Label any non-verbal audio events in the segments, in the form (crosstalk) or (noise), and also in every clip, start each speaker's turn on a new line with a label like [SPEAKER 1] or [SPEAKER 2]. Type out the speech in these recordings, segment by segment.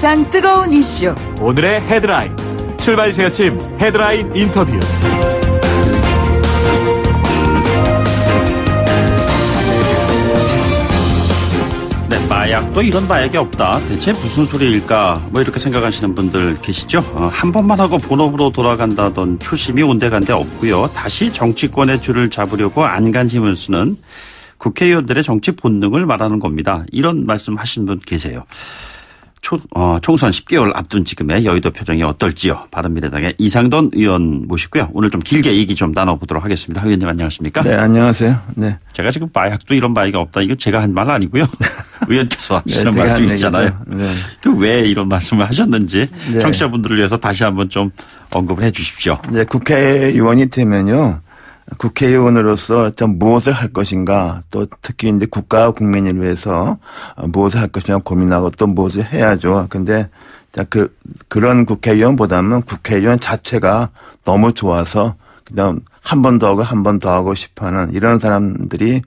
[SPEAKER 1] 가장 뜨거운 이슈
[SPEAKER 2] 오늘의 헤드라인 출발 새 아침 헤드라인 인터뷰 네, 마약도 이런 마약이 없다. 대체 무슨 소리일까? 뭐 이렇게 생각하시는 분들 계시죠? 어, 한 번만 하고 본업으로 돌아간다던 초심이 온데간데 없고요. 다시 정치권의 줄을 잡으려고 안간힘을 쓰는 국회의원들의 정치 본능을 말하는 겁니다. 이런 말씀하신 분 계세요. 초, 어, 총선 10개월 앞둔 지금의 여의도 표정이 어떨지요? 바른미래당의 이상돈 의원 모시고요. 오늘 좀 길게 얘기 좀 나눠보도록 하겠습니다. 의원님 안녕하십니까? 네,
[SPEAKER 1] 안녕하세요. 네.
[SPEAKER 2] 제가 지금 마약도 이런 바이가 없다. 이거 제가 한 말 아니고요. (laughs) 의원께서 네, 하시는 네, 말씀이잖아요. 그 시 네. 그왜 이런 말씀을 하셨는지 네. 청취자분들을 위해서 다시 한번 좀 언급을 해 주십시오.
[SPEAKER 1] 네, 국회의원이 되면요. 국회의원으로서 참 무엇을 할 것인가 또 특히 이제 국가 국민을 위해서 무엇을 할 것인가 고민하고 또 무엇을 해야죠. 근데 그, 그런 국회의원보다는 국회의원 자체가 너무 좋아서 그냥 한 번 더 하고 한 번 더 하고 싶어 하는 이런 사람들이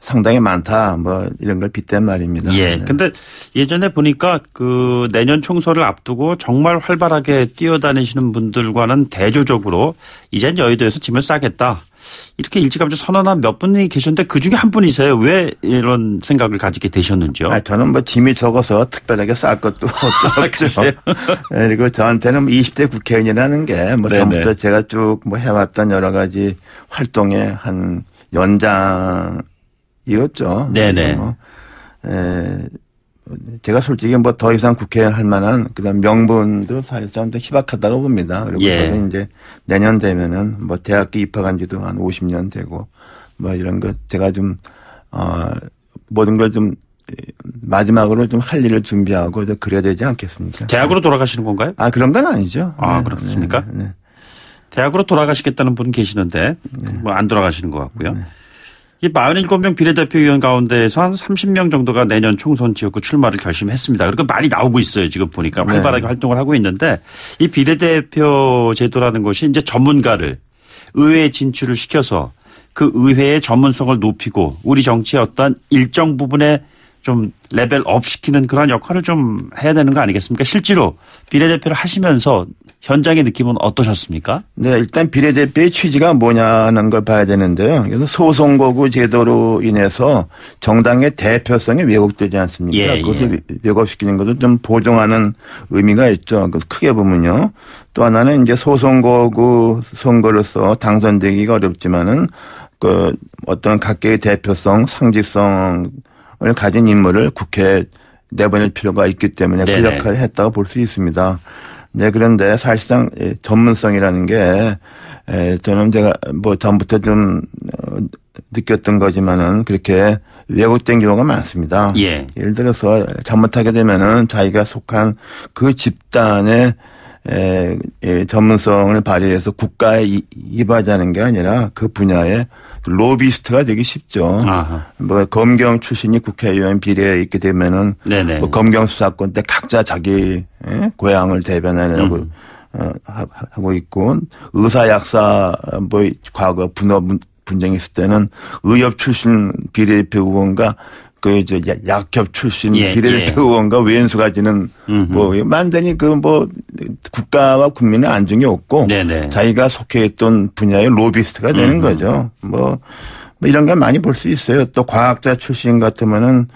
[SPEAKER 1] 상당히 많다. 뭐 이런 걸 빗댄 말입니다. 예. 네. 근데
[SPEAKER 2] 예전에 보니까 그 내년 총선을 앞두고 정말 활발하게 뛰어다니시는 분들과는 대조적으로 이젠 여의도에서 짐을 싸겠다. 이렇게 일찌감치 선언한 몇 분이 계셨는데 그 중에 한 분이세요. 왜
[SPEAKER 1] 이런 생각을 가지게 되셨는지요? 아, 저는 뭐 짐이 적어서 특별하게 쌀 것도 (laughs) 없죠. 아, 예, 그리고 저한테는 20대 뭐 국회의원이라는 게뭐 처음부터 제가 쭉 뭐 해왔던 여러 가지 활동의 한 연장이었죠. 네네. 뭐 에, 예, 제가 솔직히 뭐 더 이상 국회의할 만한 그런 명분도 사실상 좀 희박하다고 봅니다. 그리고 예. 저도 이제 내년 되면은 뭐 대학교 입학한 지도 한 50년 되고 뭐 이런 것 제가 좀, 어, 모든 걸 좀 마지막으로 좀 할 일을 준비하고 그래야 되지 않겠습니까? 대학으로
[SPEAKER 2] 돌아가시는 건가요?
[SPEAKER 1] 아, 그런 건 아니죠. 아, 네. 그렇습니까?
[SPEAKER 2] 네. 네. 대학으로 돌아가시겠다는 분 계시는데 네. 뭐안 돌아가시는 것 같고요. 네. 이 47명 비례대표위원 가운데에서 한 30명 정도가 내년 총선 지역구 출마를 결심했습니다. 그러니까 많이 나오고 있어요. 지금 보니까 네. 활발하게 네. 활동을 하고 있는데 이 비례대표 제도라는 것이 이제 전문가를 의회에 진출을 시켜서 그 의회의 전문성을 높이고 우리 정치의 어떤 일정 부분에 좀 레벨 업 시키는 그런 역할을 좀 해야 되는 거 아니겠습니까? 실제로 비례대표를 하시면서 현장의 느낌은 어떠셨습니까?
[SPEAKER 1] 네, 일단 비례대표의 취지가 뭐냐는 걸 봐야 되는데요. 그래서 소송거구 제도로 인해서 정당의 대표성이 왜곡되지 않습니까? 예, 그것을 예. 왜곡시키는 것을 좀 보정하는 의미가 있죠. 그래서 크게 보면요. 또 하나는 이제 소송거구 선거로서 당선되기가 어렵지만은 그 어떤 각계의 대표성, 상징성을 가진 인물을 국회에 내보낼 필요가 있기 때문에 그 네네. 그 역할을 했다고 볼 수 있습니다. 네, 그런데 사실상 예, 전문성이라는 게 에, 예, 저는 제가 뭐 전부터 좀 어, 느꼈던 거지만은 그렇게 왜곡된 경우가 많습니다. 예. 예를 들어서 잘못하게 되면은 자기가 속한 그 집단의 에, 예, 에, 전문성을 발휘해서 국가에 이바지하는 게 아니라 그분야에 로비스트가 되기 쉽죠. 아하. 뭐 검경 출신이 국회의원 비례에 있게 되면은 네네. 뭐 검경 수사권 때 각자 자기 예? 고향을 대변하려고 음. 어, 하고 있고 의사 약사 뭐 과거 분업 분쟁 있을 때는 의협 출신 비례대표 의원과 그 이제 약협 출신 예, 비례대표 예. 의원과 왼수 가지는 뭐 만드니 그뭐 국가와 국민의 안정이 없고 네네. 네. 자기가 속해 있던 분야의 로비스트가 되는 음흠. 거죠. 뭐, 뭐 이런 걸 많이 볼 수 있어요. 또 과학자 출신 같으면은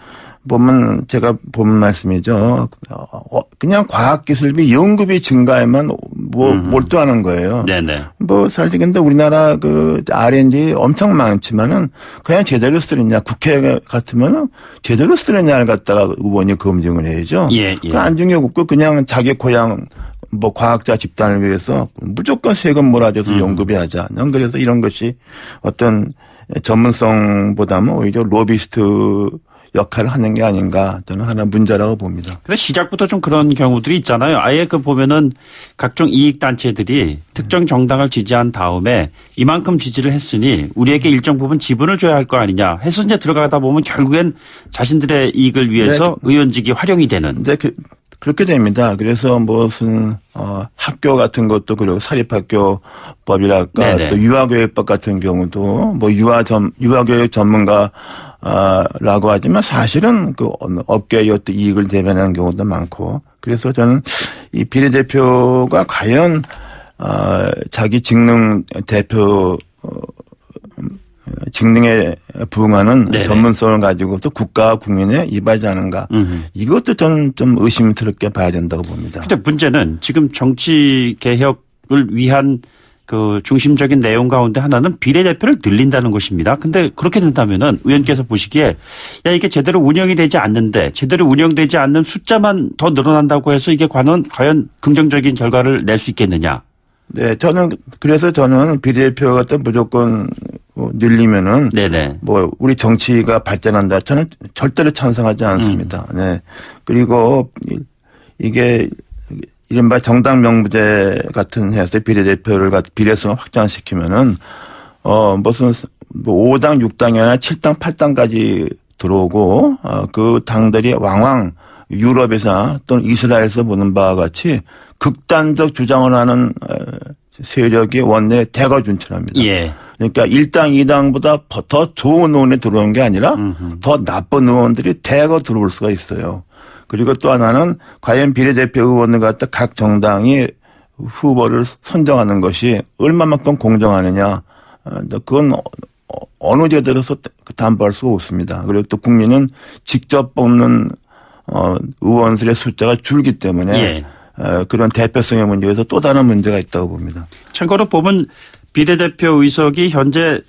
[SPEAKER 1] 보면 제가 본 말씀이죠. 어, 그냥 과학기술비 연금이 증가에만 뭐 몰두하는 거예요. 네네. 뭐 사실 근데 우리나라 그 R&D 엄청 많지만은 그냥 제대로 쓰느냐 국회 같으면은 제대로 쓰느냐를 갖다가 의원이 검증을 해야죠. 예, 예. 안중혁 없고 그냥 자기 고향 뭐 과학자 집단을 위해서 무조건 세금 몰아줘서 음. 연구비 하자. 난 그래서 이런 것이 어떤 전문성보다는 오히려 로비스트 역할을 하는 게 아닌가 저는 하나 문제라고 봅니다.
[SPEAKER 2] 그래 시작부터 좀 그런 경우들이 있잖아요. 아예 그 보면은 각종 이익 단체들이 특정 정당을 지지한 다음에 이만큼 지지를 했으니 우리에게 일정 부분 지분을 줘야 할 거 아니냐 해서 이제 들어가다 보면
[SPEAKER 1] 결국엔 자신들의 이익을 위해서 네. 의원직이 활용이 되는. 네. 그, 그렇게 됩니다. 그래서 무슨 어, 학교 같은 것도 그리고 사립학교법이랄까 네, 네. 또 유아교육법 같은 경우도 뭐 유아 점 유아교육 전문가 라고 하지만 사실은 그 업계의 어떤 이익을 대변하는 경우도 많고 그래서 저는 이 비례대표가 과연 어 자기 직능 대표 어, 직능에 부응하는 네네. 전문성을 가지고 또 국가 국민에 이바지 하는가 이것도 저는 좀 의심스럽게 봐야 된다고 봅니다.
[SPEAKER 2] 근데 문제는 지금 정치 개혁을 위한 그 중심적인 내용 가운데 하나는 비례대표를 늘린다는 것입니다. 근데 그렇게 된다면은 의원께서 보시기에 야 이게 제대로 운영이 되지 않는데 제대로 운영되지 않는 숫자만 더 늘어난다고 해서 이게 과연 과연 긍정적인 결과를 낼 수 있겠느냐?
[SPEAKER 1] 네, 저는 그래서 저는 비례대표 같은 무조건 늘리면은 네네. 뭐 우리 정치가 발전한다. 저는 절대로 찬성하지 않습니다. 음. 네. 그리고 이게 이른바 정당 명부제 같은 해서 비례대표를 비례성을 확장시키면은 어 무슨 뭐 5당 6당이 아니 7당 8당까지 들어오고 어, 그 당들이 왕왕 유럽에서 또는 이스라엘에서 보는 바와 같이 극단적 주장을 하는 어, 세력이 원내 대거 준출합니다. 예. 그러니까 1당, 2당보다 더 좋은 의원이 들어온게 아니라 음흠. 더 나쁜 의원들이 대거 들어올 수가 있어요. 그리고 또 하나는 과연 비례대표 의원을 갖다 각 정당이 후보를 선정하는 것이 얼마만큼 공정하느냐. 어, 그건 어, 어느 제도로서 담보할 수가 없습니다. 그리고 또 국민은 직접 뽑는 어, 의원실의 숫자가 줄기 때문에 예. 그런 대표성의 문제에서 또 다른 문제가 있다고 봅니다. 참고로 보면
[SPEAKER 2] 비례대표 의석이 현재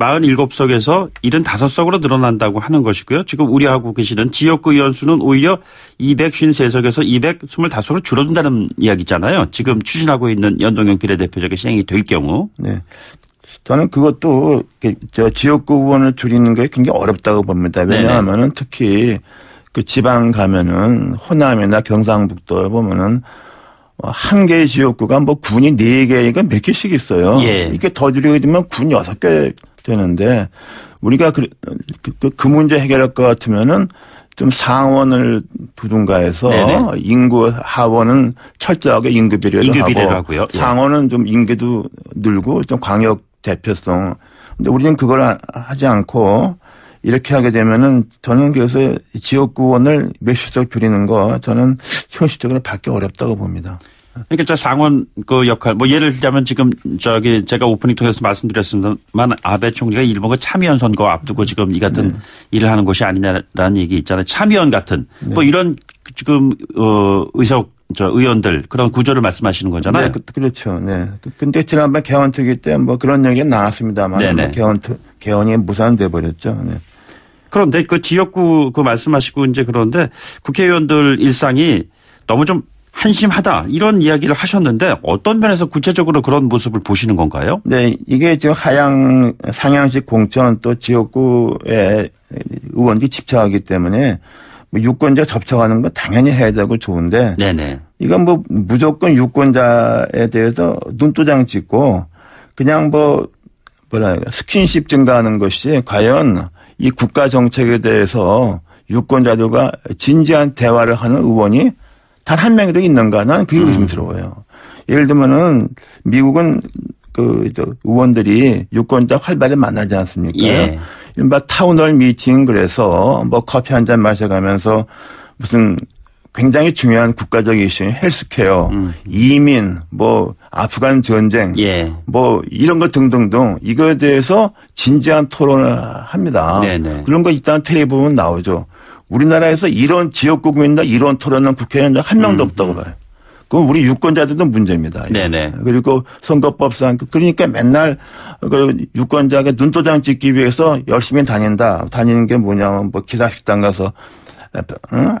[SPEAKER 2] 47석에서 75석으로 늘어난다고 하는 것이고요. 지금 우려하고 계시는 지역구 의원 수는 오히려 253석에서 225석으로 줄어든다는 이야기잖아요. 지금 추진하고 있는 연동형 비례대표적의 시행이 될 경우.
[SPEAKER 1] 네. 저는 그것도 저 지역구 의원을 줄이는 게 굉장히 어렵다고 봅니다. 왜냐하면은 특히 그 지방 가면은 호남이나 경상북도 보면은 한 개의 지역구가 뭐 군이 네개이니몇 개씩 있어요. 예. 이게 더 줄이게 되면 군 여섯 개 되는데 우리가 그, 그, 그, 그 문제 해결할 것 같으면은 좀 상원을 두둔가 해서 인구 하원은 철저하게 임구 비례를 하고 요 예. 상원은 좀임기도 늘고 좀 광역 대표성. 근데 우리는 그걸 하지 않고 이렇게 하게 되면은 저는 그래서 지역구원을 몇십석 줄이는 거 저는 현실적으로 받기 어렵다고 봅니다.
[SPEAKER 2] 그러니까 저상원그 역할 뭐 예를 들자면 지금 저기 제가 오프닝 통해서 말씀드렸습니다만 아베 총리가 일본과 참의원 선거 앞두고 지금 이 같은 네. 일을 하는 것이 아니냐라는 얘기 있잖아요. 참의원 같은 뭐 네. 뭐 이런 지금 어 의석 저 의원들 그런 구조를 말씀하시는 거잖아요. 네,
[SPEAKER 1] 그, 렇죠 네. 근데 지난번 개헌 특위 때 뭐 그런 얘기가 나왔습니다만 네, 네. 뭐 개헌 개헌이 무산돼 버렸죠. 네. 그런데
[SPEAKER 2] 그 지역구 그 말씀하시고 이제 그런데 국회의원들 일상이 너무 좀 한심하다 이런 이야기를 하셨는데 어떤 면에서 구체적으로 그런 모습을 보시는 건가요?
[SPEAKER 1] 네, 이게 지금 하양 상향식 공천 또지역구에 의원들이 집착하기 때문에 뭐 유권자 접촉하는 건 당연히 해야 되고 좋은데 네네. 이건 뭐 무조건 유권자에 대해서 눈도장 찍고 그냥 뭐 뭐라 해야 스킨십 증가하는 것이 과연 이 국가 정책에 대해서 유권자들과 진지한 대화를 하는 의원이 단한 명이라도 있는가? 나는 그게 음. 의심스러워요. 예를 들면은 미국은 그 의원들이 유권자 활발히 만나지 않습니까? 예. 이른바 타운홀 미팅 그래서 뭐 커피 한 잔 마셔가면서 무슨 굉장히 중요한 국가적 이슈, 헬스케어, 음. 이민, 뭐 아프간 전쟁, 예. 뭐 이런 것 등등등 이거에 대해서 진지한 토론을 합니다. 네네. 네. 그런 거 일단 텔레비보면 나오죠. 우리나라에서 이런 지역구 국민이나 이런 토론은 국회의원 한 명도 음. 없다고 봐요. 그건 우리 유권자들도 문제입니다. 예. 네네. 그리고 선거법상 그러니까 맨날 그 유권자에게 눈도장 찍기 위해서 열심히 다닌다. 다니는 게 뭐냐면 뭐 기사식당 가서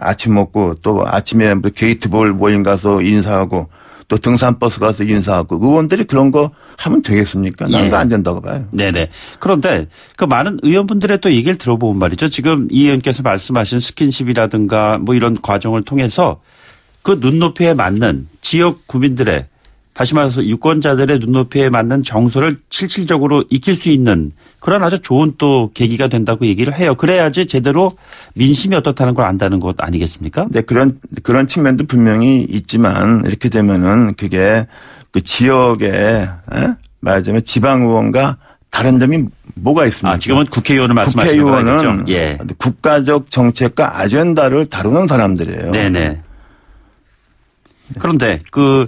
[SPEAKER 1] 아침 먹고 또 아침에 뭐 게이트볼 모임 가서 인사하고 또 등산버스 가서 인사하고 의원들이 그런 거 하면 되겠습니까? 난 그거 네. 안 된다고 봐요.
[SPEAKER 2] 네네. 그런데 그 많은 의원분들의 또 얘기를 들어보면 말이죠. 지금 이 의원께서 말씀하신 스킨십이라든가 뭐 이런 과정을 통해서 그 눈높이에 맞는 지역 구민들의 다시 말해서 유권자들의 눈높이에 맞는 정서를 실질적으로 익힐 수 있는 그런 아주 좋은 또 계기가 된다고 얘기를 해요. 그래야지
[SPEAKER 1] 제대로 민심이 어떻다는 걸 안다는 것 아니겠습니까? 네, 그런 그런 측면도 분명히 있지만 이렇게 되면은 그게 그 지역의 예? 말하자면 지방 의원과 다른 점이 뭐가 있습니까? 아, 지금은 국회의원을 말씀하시는 국회의원은 예. 국가적 정책과 아젠다를 다루는 사람들이에요. 네네. 네.
[SPEAKER 2] 그런데 그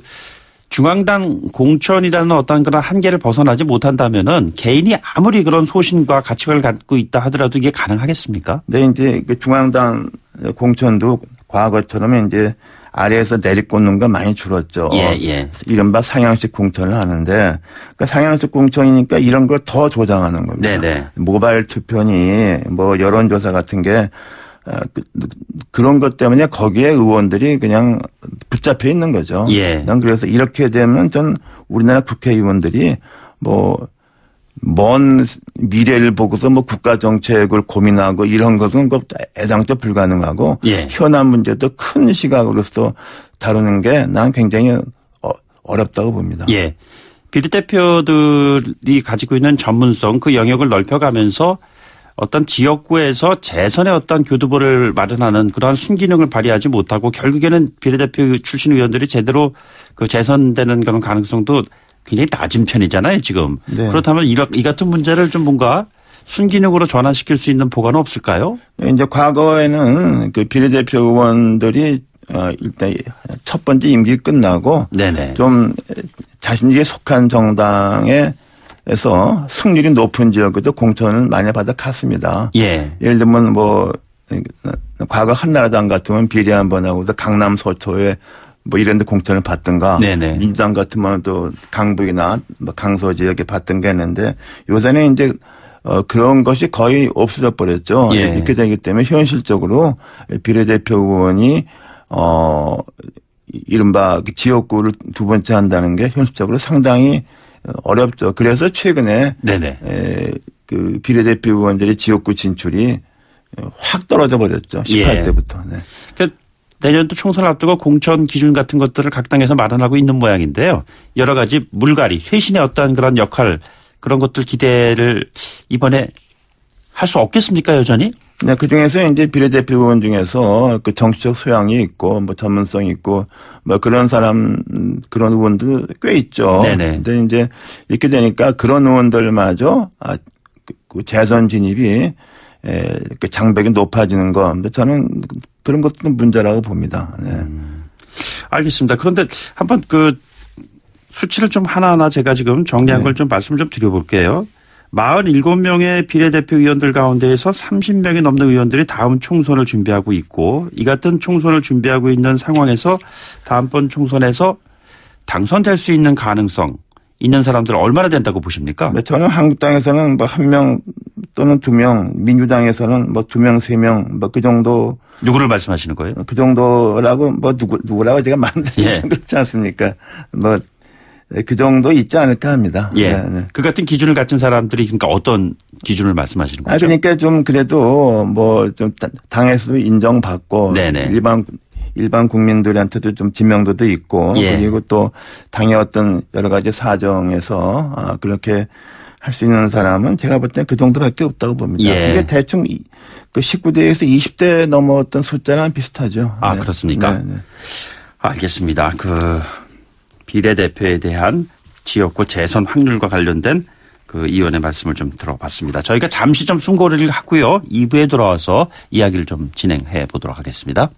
[SPEAKER 2] 중앙당 공천이라는 어떤 그런 한계를 벗어나지 못한다면은 개인이 아무리 그런 소신과 가치관을 갖고 있다 하더라도 이게 가능하겠습니까?
[SPEAKER 1] 네, 이제 그 중앙당 공천도 과거처럼 이제 아래에서 내리꽂는 건 많이 줄었죠. 예, 예. 이른바 상향식 공천을 하는데 그러니까 상향식 공천이니까 이런 걸 더 조장하는 겁니다. 네네. 네. 모바일 투표니 뭐 여론조사 같은 게 아, 그, 그, 그런 그것 때문에 거기에 의원들이 그냥 붙잡혀 있는 거죠. 예. 난 그래서 이렇게 되면 전 우리나라 국회의원들이 뭐 먼 미래를 보고서 뭐 국가 정책을 고민하고 이런 것은 애당초 불가능하고 예. 현안 문제도 큰 시각으로서 다루는 게 난 굉장히 어, 어렵다고 봅니다.
[SPEAKER 2] 예. 비례대표들이 가지고 있는 전문성 그 영역을 넓혀가면서 어떤 지역구에서 재선의 어떤 교두보를 마련하는 그러한 순기능을 발휘하지 못하고 결국에는 비례대표 출신 의원들이 제대로 그 재선되는 그런 가능성도 굉장히 낮은 편이잖아요 지금 네. 그렇다면 이, 같은 문제를 좀 뭔가 순기능으로 전환시킬 수 있는 보관은 없을까요?
[SPEAKER 1] 네, 이제 과거에는 그 비례대표 의원들이 어, 일단 첫 번째 임기 끝나고 네네. 좀 자신에게 속한 정당의 에서 승률이 높은 지역에서 공천을 많이 받아 갔습니다. 예. 예를 들면 뭐 과거 한나라당 같으면 비례 한번 하고서 강남 서초에 뭐 이런 데 공천을 받든가 네네. 네. 민주당 같으면 또 강북이나 뭐 강서 지역에 받든가 했는데 요새는 이제 어 그런 것이 거의 없어져 버렸죠. 예. 이렇게 되기 때문에 현실적으로 비례대표 의원이 어 이른바 그 지역구를 두 번째 한다는 게 현실적으로 상당히 어렵죠. 그래서 최근에 네네. 에, 그 비례대표 의원들의 지역구 진출이 확 떨어져 버렸죠. 18대부터. 예. 네.
[SPEAKER 2] 그 내년 도 총선을 앞두고 공천 기준 같은 것들을 각 당에서 마련하고 있는 모양인데요. 여러 가지 물갈이, 쇄신의 어떤 그런 역할 그런 것들 기대를 이번에 할 수 없겠습니까 여전히?
[SPEAKER 1] 네, 그 중에서 이제 비례대표 부분 중에서 그 정치적 소양이 있고 뭐 전문성이 있고 뭐 그런 사람 그런 의원들 꽤 있죠. 네네. 근데 이제 이렇게 되니까 그런 의원들마저 아, 그, 그 재선 진입이 에, 그 장벽이 높아지는 거. 근데 저는 그런 것도 문제라고 봅니다. 네. 음,
[SPEAKER 2] 알겠습니다. 그런데 한번 그 수치를 좀 하나하나 제가 지금 정리한 네. 걸좀 말씀 좀 드려볼게요. 47명의 비례대표 위원들 가운데에서 30명이 넘는 의원들이 다음 총선을 준비하고 있고 이 같은 총선을 준비하고 있는 상황에서 다음번 총선에서 당선될 수 있는 가능성 있는 사람들 얼마나 된다고 보십니까?
[SPEAKER 1] 저는 네, 한국당에서는 뭐 한 명 또는 두 명, 민주당에서는 뭐 두 명, 세 명, 뭐 그 정도. 누구를 말씀하시는 거예요? 그 정도라고 뭐 누구, 누구라고 제가 만드는 예. (laughs) 그렇지 않습니까? 뭐 예, 그 정도 있지 않을까 합니다. 예. 네, 네, 그
[SPEAKER 2] 같은 기준을 갖춘 사람들이 그러니까 어떤 기준을 말씀하시는
[SPEAKER 1] 아, 거죠? 아, 그러니까 좀 그래도 뭐 좀 당에서도 인정받고 네네. 일반 일반 국민들한테도 좀 지명도도 있고 예. 그리고 또 당의 어떤 여러 가지 사정에서 아, 그렇게 할 수 있는 사람은 제가 볼때그 정도밖에 없다고 봅니다. 예. 그게 대충 그 19대에서 20대 넘어왔던 숫자랑 비슷하죠.
[SPEAKER 2] 아 네. 그렇습니까? 네, 네. 알겠습니다. 그 비례대표에 대한 지역구 재선 확률과 관련된 그 의원의 말씀을 좀 들어봤습니다. 저희가 잠시 좀 숨고를 리 하고요. 2부에 돌아와서
[SPEAKER 1] 이야기를 좀 진행해 보도록 하겠습니다.